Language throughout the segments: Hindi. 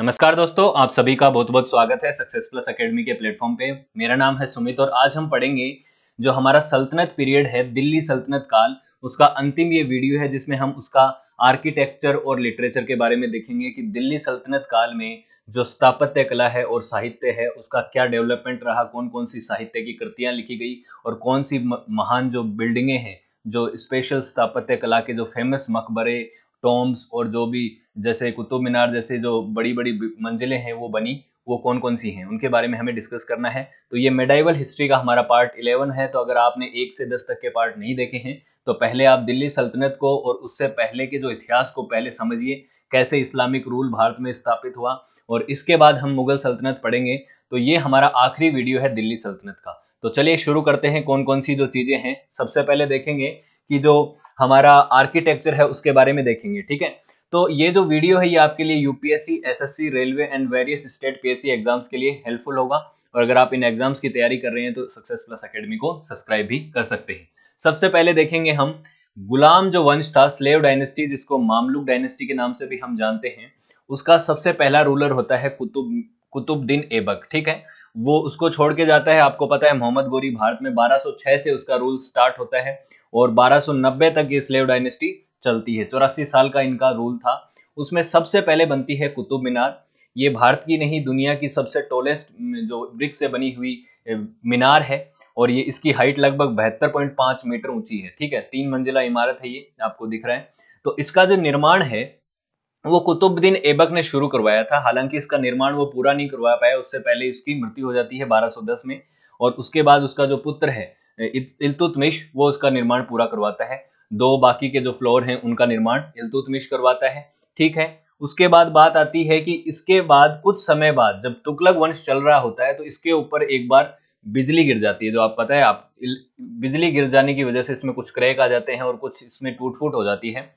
नमस्कार दोस्तों आप सभी का बहुत बहुत स्वागत है सक्सेस प्लस अकेडमी के प्लेटफॉर्म पे मेरा नाम है सुमित और आज हम पढ़ेंगे जो हमारा सल्तनत पीरियड है दिल्ली सल्तनत काल उसका अंतिम ये वीडियो है जिसमें हम उसका आर्किटेक्चर और लिटरेचर के बारे में देखेंगे कि दिल्ली सल्तनत काल में जो स्थापत्य कला है और साहित्य है उसका क्या डेवलपमेंट रहा कौन कौन सी साहित्य की कृतियां लिखी गई और कौन सी महान जो बिल्डिंगे हैं जो स्पेशल स्थापत्य कला के जो फेमस मकबरे टॉम्स और जो भी जैसे कुतुब मीनार जैसे जो बड़ी बड़ी मंजिलें हैं वो बनी वो कौन कौन सी हैं उनके बारे में हमें डिस्कस करना है तो ये मेडाइवल हिस्ट्री का हमारा पार्ट 11 है तो अगर आपने एक से दस तक के पार्ट नहीं देखे हैं तो पहले आप दिल्ली सल्तनत को और उससे पहले के जो इतिहास को पहले समझिए कैसे इस्लामिक रूल भारत में स्थापित हुआ और इसके बाद हम मुगल सल्तनत पढ़ेंगे तो ये हमारा आखिरी वीडियो है दिल्ली सल्तनत का तो चलिए शुरू करते हैं कौन कौन सी जो चीज़ें हैं सबसे पहले देखेंगे कि जो हमारा आर्किटेक्चर है उसके बारे में देखेंगे ठीक है तो ये जो वीडियो है ये आपके लिए UPSC SSC railway and various state PSC exams के लिए हेल्पफुल होगा और अगर आप इन एग्जाम्स की तैयारी कर रहे हैं तो सक्सेस प्लस अकेडमी को सब्सक्राइब भी कर सकते हैं सबसे पहले देखेंगे हम गुलाम जो वंश था स्लेव डायनेस्टी जिसको मामलुक डायनेस्टी के नाम से भी हम जानते हैं उसका सबसे पहला रूलर होता है कुतुब कुतुबद्दीन ऐबक ठीक है वो उसको छोड़ के जाता है आपको पता है मोहम्मद गोरी भारत में 1206 से उसका रूल स्टार्ट होता है और 1290 तक ये स्लेव डायनेस्टी चलती है चौरासी साल का इनका रूल था उसमें सबसे पहले बनती है कुतुब मीनार ये भारत की नहीं दुनिया की सबसे टोलेस्ट जो ब्रिक से बनी हुई मीनार है और ये इसकी हाइट लगभग बहत्तर पॉइंट पांच मीटर ऊंची है ठीक है तीन मंजिला इमारत है ये आपको दिख रहा है तो इसका जो निर्माण है वो कुतुबुद्दीन एबक ने शुरू करवाया था हालांकि इसका निर्माण वो पूरा नहीं करवा पाया उससे पहले इसकी मृत्यु हो जाती है 1210 में और उसके बाद उसका जो पुत्र है इल्तुतमिश वो उसका निर्माण पूरा करवाता है दो बाकी के जो फ्लोर हैं उनका निर्माण इल्तुतमिश करवाता है ठीक है उसके बाद बात आती है कि इसके बाद कुछ समय बाद जब तुगलक वंश चल रहा होता है तो इसके ऊपर एक बार बिजली गिर जाती है जो आप पता है आप बिजली गिर जाने की वजह से इसमें कुछ क्रैक आ जाते हैं और कुछ इसमें टूट फूट हो जाती है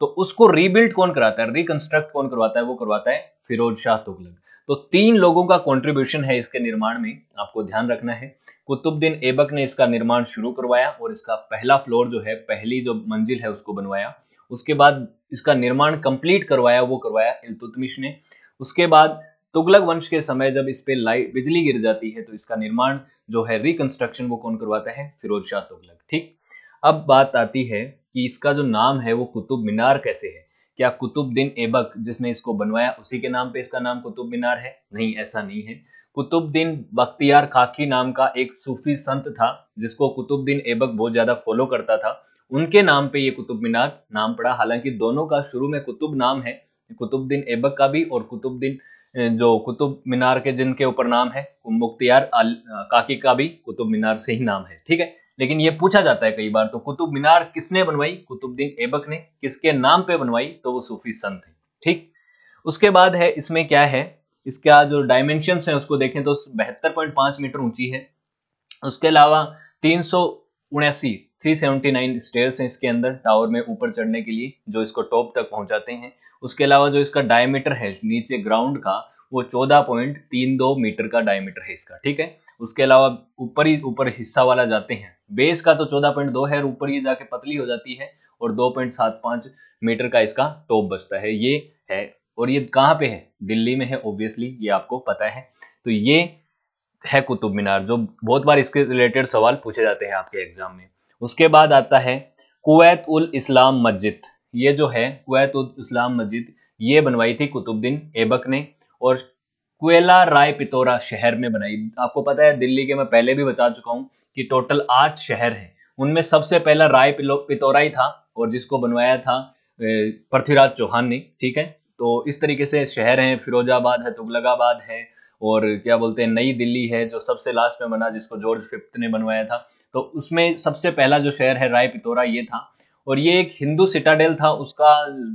तो उसको रीबिल्ड कौन कराता है रिकंस्ट्रक्ट कौन करवाता है वो करवाता है फिरोज शाह तुगलक तो तीन लोगों का कंट्रीब्यूशन है इसके निर्माण में आपको ध्यान रखना है कुतुबुद्दीन ऐबक ने इसका निर्माण शुरू करवाया और इसका पहला फ्लोर जो है पहली जो मंजिल है उसको बनवाया उसके बाद इसका निर्माण कंप्लीट करवाया वो करवाया इलतुतमिश ने उसके बाद तुगलक वंश के समय जब इस पे लाइट बिजली गिर जाती है तो इसका निर्माण जो है रिकंस्ट्रक्शन वो कौन करवाता है फिरोज शाह तुगलक ठीक अब बात आती है कि इसका जो नाम है वो कुतुब मीनार कैसे है क्या कुतुबद्दीन ऐबक जिसने इसको बनवाया उसी के नाम पे इसका नाम कुतुब मीनार है नहीं ऐसा नहीं है कुतुबद्दीन बख्तियार खाकी नाम का एक सूफी संत था जिसको कुतुबद्दीन ऐबक बहुत ज्यादा फॉलो करता था उनके नाम पे ये कुतुब मीनार नाम पड़ा हालांकि दोनों का शुरू में कुतुब नाम है कुतुबद्दीन ऐबक का भी और कुतुबद्दीन जो कुतुब मीनार के जिनके ऊपर नाम है मुख्तियार काकी का भी कुतुब मीनार से ही नाम है ठीक है लेकिन ये पूछा जाता है कई बार तो कुतुब मीनार किसने बनवाई कुतुबद्दीन ऐबक ने किसके नाम पे बनवाई तो वो सूफी संत है ठीक उसके बाद है इसमें क्या है इसका जो डायमेंशन है उसको देखें तो बहत्तर पॉइंट पांच मीटर ऊंची है उसके अलावा तीन सौ उन्यासी थ्री सेवेंटी नाइन स्टेयर्स हैं इसके अंदर टावर में ऊपर चढ़ने के लिए जो इसको टॉप तक पहुंचाते हैं उसके अलावा जो इसका डायमीटर है नीचे ग्राउंड का वो चौदह पॉइंट तीन दो मीटर का डायमीटर है इसका ठीक है उसके अलावा ऊपर ही ऊपर हिस्सा वाला जाते हैं बेस का तो 14.2 है और ऊपर ये जाके पतली हो जाती है और 2.75 मीटर का इसका टॉप बचता है ये है और ये कहाँ पे है दिल्ली में है ऑब्वियसली ये आपको पता है तो ये है कुतुब मीनार जो बहुत बार इसके रिलेटेड सवाल पूछे जाते हैं आपके एग्जाम में उसके बाद आता है कुवैत उल इस्लाम मस्जिद ये जो है कुवैत उल इस्लाम मस्जिद ये बनवाई थी कुतुबद्दीन ऐबक ने और कुएला राय पितोरा शहर में बनाई आपको पता है दिल्ली के मैं पहले भी बता चुका हूँ कि टोटल आठ शहर हैं उनमें सबसे पहला राय पितौराई था और जिसको बनवाया था पृथ्वीराज चौहान ने ठीक है तो इस तरीके से शहर हैं फिरोजाबाद है तुगलकाबाद है और क्या बोलते हैं नई दिल्ली है जो सबसे लास्ट में बना जिसको जॉर्ज फिफ्थ ने बनवाया था तो उसमें सबसे पहला जो शहर है राय पितौरा ये था और ये एक हिंदू सिटाडेल था उसका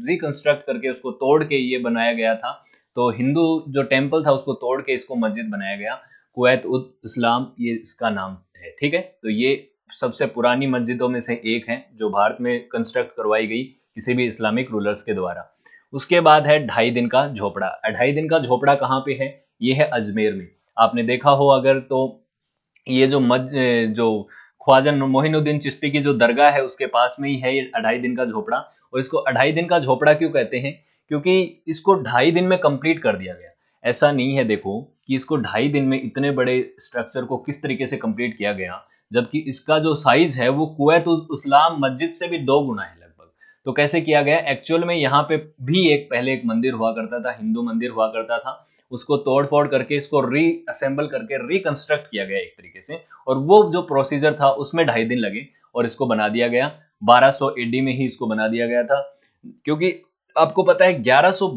रिकंस्ट्रक्ट करके उसको तोड़ के ये बनाया गया था तो हिंदू जो टेम्पल था उसको तोड़ के इसको मस्जिद बनाया गया कुवैत उद इस्लाम ये इसका नाम है ठीक है तो ये सबसे पुरानी मस्जिदों में से एक है जो भारत में कंस्ट्रक्ट करवाई गई किसी भी इस्लामिक रूलर्स के द्वारा उसके बाद है ढाई दिन का झोपड़ा ढाई दिन का झोपड़ा कहाँ पे है ये है अजमेर में आपने देखा हो अगर तो ये जो मज जो ख्वाजा मोहिनुद्दीन चिश्ती की जो दरगाह है उसके पास में ही है ये अढ़ाई दिन का झोपड़ा और इसको अढ़ाई दिन का झोपड़ा क्यों कहते हैं क्योंकि इसको ढाई दिन में कंप्लीट कर दिया गया ऐसा नहीं है देखो कि इसको ढाई दिन में इतने बड़े स्ट्रक्चर को किस तरीके से कंप्लीट किया गया जबकि इसका जो साइज है वो कुैत उस्लाम मस्जिद से भी दो गुना है लगभग तो कैसे किया गया एक्चुअल में यहाँ पे भी एक पहले एक मंदिर हुआ करता था हिंदू मंदिर हुआ करता था उसको तोड़ फोड़ करके इसको रीअसेंबल करके रिकंस्ट्रक्ट किया गया एक तरीके से और वो जो प्रोसीजर था उसमें ढाई दिन लगे और इसको बना दिया गया 1200 एडी में ही इसको बना दिया गया था क्योंकि आपको पता है ग्यारह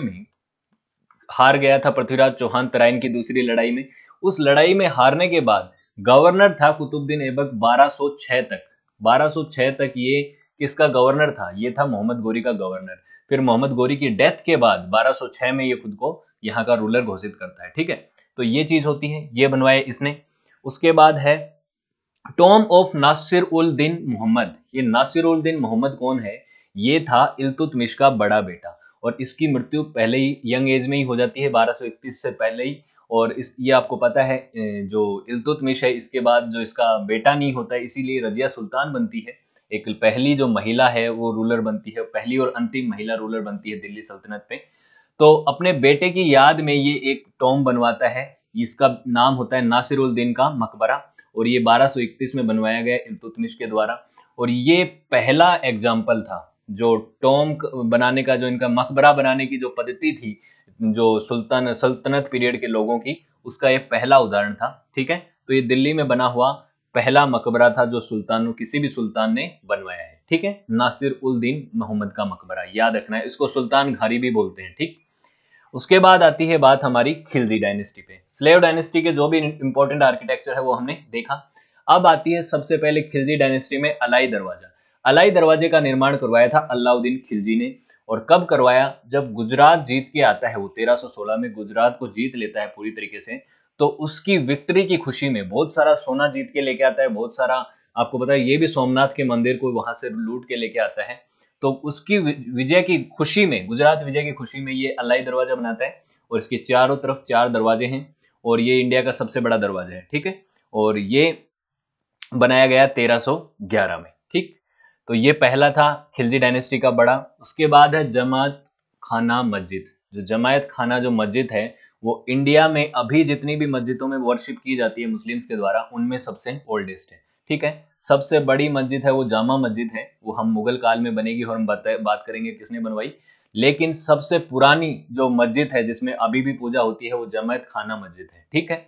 में हार गया था पृथ्वीराज चौहान तराइन की दूसरी लड़ाई में उस लड़ाई में हारने के बाद गवर्नर था कुतुबुद्दीन ऐबक 1206 तक 1206 तक ये किसका गवर्नर था ये था मोहम्मद गोरी का गवर्नर फिर मोहम्मद गोरी की डेथ के बाद 1206 में ये खुद को यहाँ का रूलर घोषित करता है ठीक है तो ये चीज होती है ये बनवाया इसने उसके बाद है टॉम ऑफ नासिर उल दिन मोहम्मद ये नासिर उल दिन मोहम्मद कौन है ये था इलतुतमिश का बड़ा बेटा और इसकी मृत्यु पहले ही यंग एज में ही हो जाती है बारह से पहले ही और इस ये आपको पता है जो इल्तुतमिश है इसके बाद जो इसका बेटा नहीं होता है इसीलिए रजिया सुल्तान बनती है एक पहली जो महिला है वो रूलर बनती है पहली और अंतिम महिला रूलर बनती है दिल्ली सल्तनत पे तो अपने बेटे की याद में ये एक टॉम बनवाता है इसका नाम होता है नासिरुल का मकबरा और ये 1231 में बनवाया गया इल्तुतमिश के द्वारा और ये पहला एग्जाम्पल था जो टोम बनाने का जो इनका मकबरा बनाने की जो पद्धति थी जो सुल्तान सल्तनत पीरियड के लोगों की उसका ये पहला उदाहरण था ठीक है तो ये दिल्ली में बना हुआ पहला मकबरा था जो सुल्तानों किसी भी सुल्तान ने बनवाया है ठीक है नासिर उल दीन मोहम्मद का मकबरा याद रखना है इसको सुल्तान घारी भी बोलते हैं ठीक उसके बाद आती है बात हमारी खिलजी डायनेस्टी पे स्लेव डायनेस्टी के जो भी इंपॉर्टेंट आर्किटेक्चर है वो हमने देखा अब आती है सबसे पहले खिलजी डायनेस्टी में अलाई दरवाजा अलाई दरवाजे का निर्माण करवाया था अलाउद्दीन खिलजी ने और कब करवाया जब गुजरात जीत के आता है वो 1316 में गुजरात को जीत लेता है पूरी तरीके से तो उसकी विक्ट्री की खुशी में बहुत सारा सोना जीत के लेके आता है बहुत सारा आपको पता है ये भी सोमनाथ के मंदिर को वहां से लूट के लेके आता है तो उसकी विजय की खुशी में गुजरात विजय की खुशी में ये अलाई दरवाजा बनाता है और इसके चारों तरफ चार दरवाजे हैं और ये इंडिया का सबसे बड़ा दरवाजा है ठीक है और ये बनाया गया 1311 में तो ये पहला था खिलजी डायनेस्टी का बड़ा उसके बाद है जमात खाना मस्जिद जो जमायत खाना जो मस्जिद है वो इंडिया में अभी जितनी भी मस्जिदों में वर्शिप की जाती है मुस्लिम्स के द्वारा उनमें सबसे ओल्डेस्ट है ठीक है सबसे बड़ी मस्जिद है वो जामा मस्जिद है वो हम मुगल काल में बनेगी और हम बात करेंगे किसने बनवाई लेकिन सबसे पुरानी जो मस्जिद है जिसमें अभी भी पूजा होती है वो जमायत खाना मस्जिद है ठीक है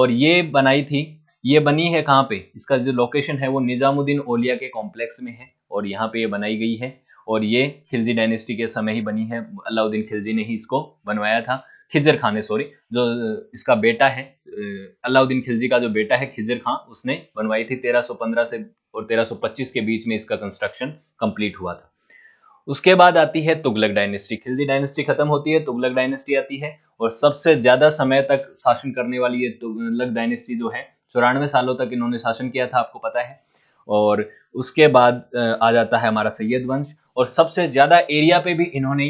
और ये बनाई थी ये बनी है कहाँ पे इसका जो लोकेशन है वो निज़ामुद्दीन ओलिया के कॉम्प्लेक्स में है और यहाँ पे ये बनाई गई है और ये खिलजी डायनेस्टी के समय ही बनी है अलाउद्दीन खिलजी ने ही इसको बनवाया था खिजर खान है सॉरी जो इसका बेटा है अलाउद्दीन खिलजी का जो बेटा है खिजर खान उसने बनवाई थी 1315 से और 1325 के बीच में इसका कंस्ट्रक्शन कंप्लीट हुआ था उसके बाद आती है तुगलक डायनेस्टी खिलजी डायनेस्टी खत्म होती है तुगलक डायनेस्टी आती है और सबसे ज्यादा समय तक शासन करने वाली ये तुगलक डायनेस्टी जो है चौरानवे सालों तक इन्होंने शासन किया था आपको पता है और उसके बाद आ जाता है हमारा सैयद वंश और सबसे ज़्यादा एरिया पे भी इन्होंने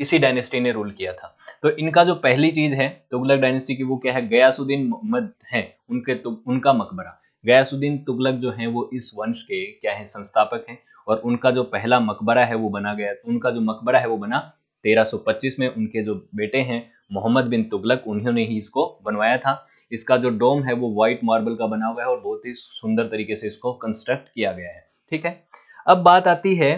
इसी डायनेस्टी ने रूल किया था तो इनका जो पहली चीज़ है तुगलक डायनेस्टी की वो क्या है गयासुद्दीन मोहम्मद है उनके उनका मकबरा गयासुद्दीन तुगलक जो है वो इस वंश के क्या है संस्थापक हैं और उनका जो पहला मकबरा है वो बना गया उनका जो मकबरा है वो बना 1325 में उनके जो बेटे हैं मोहम्मद बिन तुगलक उन्होंने ही इसको बनवाया था इसका जो डोम है वो व्हाइट मार्बल का बना हुआ है और बहुत ही सुंदर तरीके से इसको कंस्ट्रक्ट किया गया है ठीक है अब बात आती है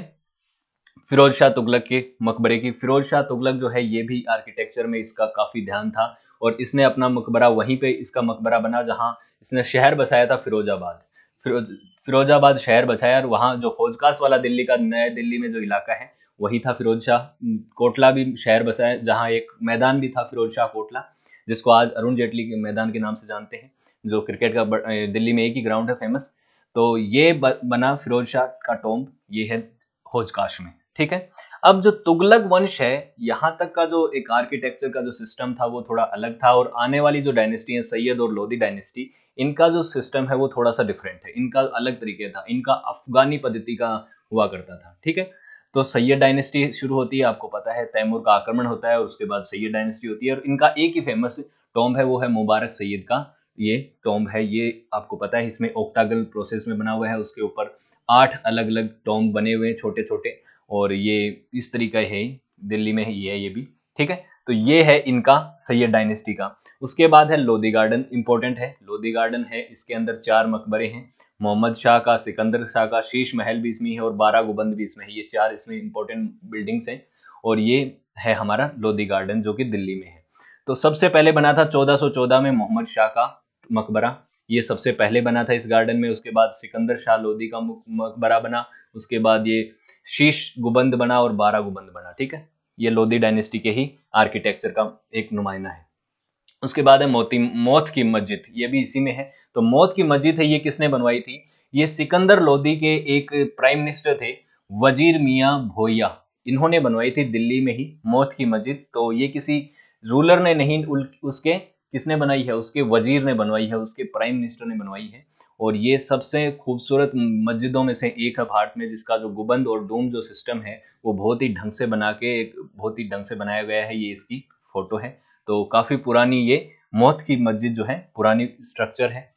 फिरोज शाह तुगलक के मकबरे की फिरोज शाह तुगलक जो है ये भी आर्किटेक्चर में इसका काफ़ी ध्यान था और इसने अपना मकबरा वहीं पे इसका मकबरा बना जहां इसने शहर बसाया था फिरोजाबाद फिरोज फिरोजाबाद शहर बसाया और वहां जो हौजकास वाला दिल्ली का नया दिल्ली में जो इलाका है वही था फिरोज शाह कोटला भी शहर बसा है जहाँ एक मैदान भी था फिरोज शाह कोटला जिसको आज अरुण जेटली के मैदान के नाम से जानते हैं जो क्रिकेट का दिल्ली में एक ही ग्राउंड है फेमस तो ये बना फिरोज शाह का टोम्ब ये है होजकाश में ठीक है अब जो तुगलक वंश है यहाँ तक का जो एक आर्किटेक्चर का जो सिस्टम था वो थोड़ा अलग था और आने वाली जो डायनेस्टी है सैयद और लोधी डायनेस्टी इनका जो सिस्टम है वो थोड़ा सा डिफरेंट है इनका अलग तरीके था इनका अफगानी पद्धति का हुआ करता था ठीक है तो सैयद डायनेस्टी शुरू होती है आपको पता है तैमूर का आक्रमण होता है और उसके बाद सैयद डायनेस्टी होती है और इनका एक ही फेमस टॉम्ब है वो है मुबारक सैयद का ये टॉम्ब है ये आपको पता है इसमें ओक्टागल प्रोसेस में बना हुआ है उसके ऊपर आठ अलग अलग टॉम्ब बने हुए हैं छोटे छोटे और ये इस तरीका है दिल्ली में ही है ये भी ठीक है तो ये है इनका सैयद डायनेस्टी का उसके बाद है लोधी गार्डन इंपॉर्टेंट है लोधी गार्डन है इसके अंदर चार मकबरे हैं मोहम्मद शाह का सिकंदर शाह का शीश महल भी इसमें है और बारह गुबंद भी इसमें है ये चार इसमें इंपॉर्टेंट बिल्डिंग्स हैं और ये है हमारा लोधी गार्डन जो कि दिल्ली में है तो सबसे पहले बना था 1414 में मोहम्मद शाह का मकबरा ये सबसे पहले बना था इस गार्डन में उसके बाद सिकंदर शाह लोधी का मकबरा बना उसके बाद ये शीश गुबंद बना और बारह गुबंद बना ठीक है ये लोधी डायनेस्टी के ही आर्किटेक्चर का एक नुमाइना है उसके बाद है मोती मौत की मस्जिद ये भी इसी में है तो मौत की मस्जिद है ये किसने बनवाई थी ये सिकंदर लोधी के एक प्राइम मिनिस्टर थे वजीर मियाँ भोया इन्होंने बनवाई थी दिल्ली में ही मौत की मस्जिद तो ये किसी रूलर ने नहीं उसके किसने बनाई है उसके वजीर ने बनवाई है उसके प्राइम मिनिस्टर ने बनवाई है और ये सबसे खूबसूरत मस्जिदों में से एक है भारत में जिसका जो गुबंद और डूम जो सिस्टम है वो बहुत ही ढंग से बना के एक बहुत ही ढंग से बनाया गया है ये इसकी फोटो है तो काफ़ी पुरानी ये मौत की मस्जिद जो है पुरानी स्ट्रक्चर है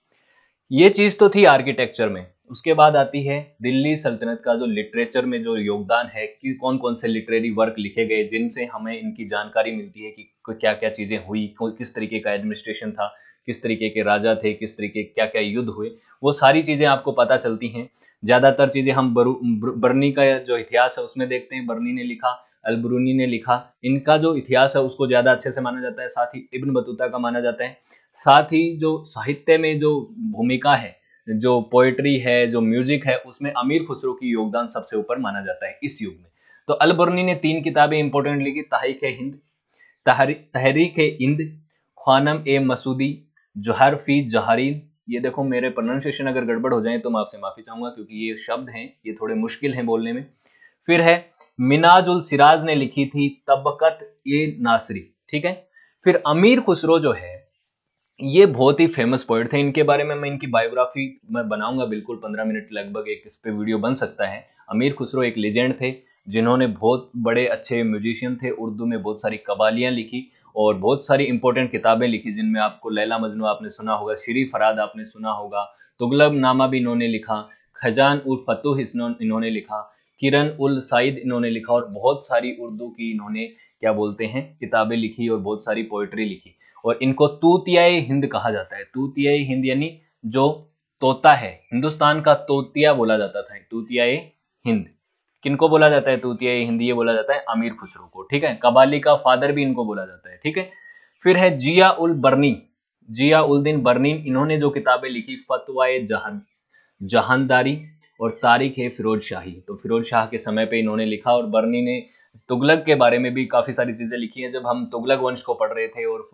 ये चीज़ तो थी आर्किटेक्चर में उसके बाद आती है दिल्ली सल्तनत का जो लिटरेचर में जो योगदान है कि कौन कौन से लिटरेरी वर्क लिखे गए जिनसे हमें इनकी जानकारी मिलती है कि क्या क्या चीज़ें हुई किस तरीके का एडमिनिस्ट्रेशन था किस तरीके के राजा थे किस तरीके क्या क्या युद्ध हुए वो सारी चीज़ें आपको पता चलती हैं ज़्यादातर चीज़ें हम बरू बर्नी का जो इतिहास है उसमें देखते हैं बर्नी ने लिखा अलबरूनी ने लिखा इनका जो इतिहास है उसको ज़्यादा अच्छे से माना जाता है साथ ही इब्न बतूता का माना जाता है साथ ही जो साहित्य में जो भूमिका है जो पोएट्री है जो म्यूजिक है उसमें अमीर खुसरो की योगदान सबसे ऊपर माना जाता है इस युग में तो अलबरूनी ने तीन किताबें इंपॉर्टेंट लिखी तहरीक हिंद तहरीक हिंद ख्वानम ए मसूदी जहर फी जहरीन ये देखो मेरे प्रोनाउंसिएशन अगर गड़बड़ हो जाए तो मैं आपसे माफ़ी चाहूंगा क्योंकि ये शब्द हैं ये थोड़े मुश्किल हैं बोलने में फिर है मिनाज उल सिराज ने लिखी थी तबकत ए नासरी ठीक है फिर अमीर खुसरो जो है ये बहुत ही फेमस पोइट थे इनके बारे में मैं इनकी बायोग्राफी मैं बनाऊंगा बिल्कुल पंद्रह मिनट लगभग एक इस पे वीडियो बन सकता है अमीर खुसरो एक लेजेंड थे जिन्होंने बहुत बड़े अच्छे म्यूजिशियन थे उर्दू में बहुत सारी कबालियाँ लिखी और बहुत सारी इंपॉर्टेंट किताबें लिखी जिनमें आपको लैला मजनू आपने सुना होगा श्री फराद आपने सुना होगा तुगलब नामा भी इन्होंने लिखा खजान उर्फतुह इन्होंने लिखा किरण उल साइद इन्होंने लिखा और बहुत सारी उर्दू की इन्होंने क्या बोलते हैं किताबें लिखी और बहुत सारी पोइट्री लिखी और इनको तूतिया हिंद कहा जाता है तूतियाई हिंद यानी जो तोता है हिंदुस्तान का तोतिया बोला जाता था तूतियाए हिंद किनको बोला जाता है तूतियाई हिंद ये बोला जाता है अमीर खुसरो को ठीक है कबाली का फादर भी इनको बोला जाता है ठीक है फिर है जिया उल बर्नी जिया उल दिन बर्नीन इन्होंने जो किताबें लिखी फतवाए जहान जहानदारी और तारीख है फिरोज शाही तो फिरोज शाह के समय पे इन्होंने लिखा और बर्नी ने तुगलक के बारे में भी काफ़ी सारी चीज़ें लिखी हैं जब हम तुगलक वंश को पढ़ रहे थे और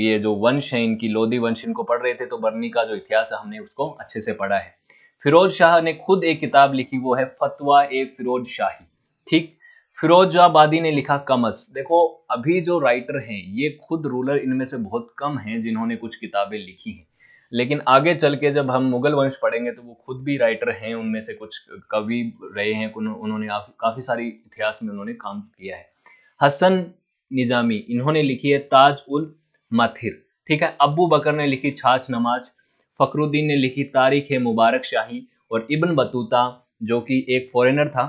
ये जो वंश है इनकी लोधी वंश इनको पढ़ रहे थे तो बर्नी का जो इतिहास है हमने उसको अच्छे से पढ़ा है फिरोज शाह ने खुद एक किताब लिखी वो है फतवा ए फिरोज शाही ठीक फिरोजाबादी ने लिखा कमस देखो अभी जो राइटर हैं ये खुद रूलर इनमें से बहुत कम हैं जिन्होंने कुछ किताबें लिखी हैं लेकिन आगे चल के जब हम मुगल वंश पढ़ेंगे तो वो खुद भी राइटर हैं उनमें से कुछ कवि रहे हैं उन्होंने काफ़ी सारी इतिहास में उन्होंने काम किया है हसन निजामी इन्होंने लिखी है ताज उल माथिर ठीक है अबू बकर ने लिखी छाछ नमाज फकरुद्दीन ने लिखी तारीख है मुबारक शाही और इबन बतूता जो कि एक फॉरेनर था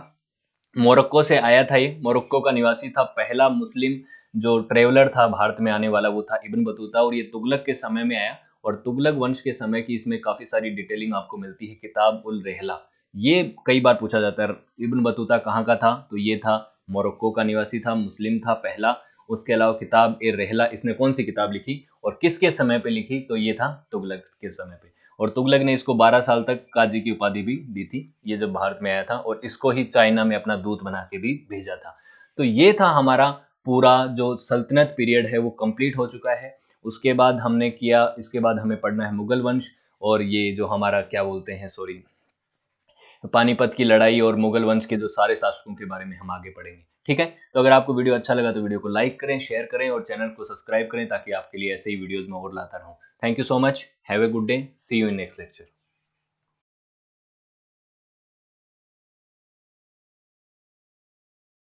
मोरक्को से आया था ये मोरक्को का निवासी था पहला मुस्लिम जो ट्रेवलर था भारत में आने वाला वो था इबन बतूता और ये तुगलक के समय में आया और तुगलक वंश के समय की इसमें काफ़ी सारी डिटेलिंग आपको मिलती है किताब उल रेहला ये कई बार पूछा जाता है इब्न बतूता कहाँ का था तो ये था मोरक्को का निवासी था मुस्लिम था पहला उसके अलावा किताब ए रेहला इसने कौन सी किताब लिखी और किसके समय पे लिखी तो ये था तुगलक के समय पे और तुगलक ने इसको 12 साल तक काजी की उपाधि भी दी थी ये जब भारत में आया था और इसको ही चाइना में अपना दूत बना के भी भेजा था तो ये था हमारा पूरा जो सल्तनत पीरियड है वो कंप्लीट हो चुका है उसके बाद हमने किया इसके बाद हमें पढ़ना है मुगल वंश और ये जो हमारा क्या बोलते हैं सॉरी पानीपत की लड़ाई और मुगल वंश के जो सारे शासकों के बारे में हम आगे पढ़ेंगे ठीक है तो अगर आपको वीडियो अच्छा लगा तो वीडियो को लाइक करें शेयर करें और चैनल को सब्सक्राइब करें ताकि आपके लिए ऐसे ही वीडियोज में और लाता रहूँ thank you so much have a good day see you in next lecture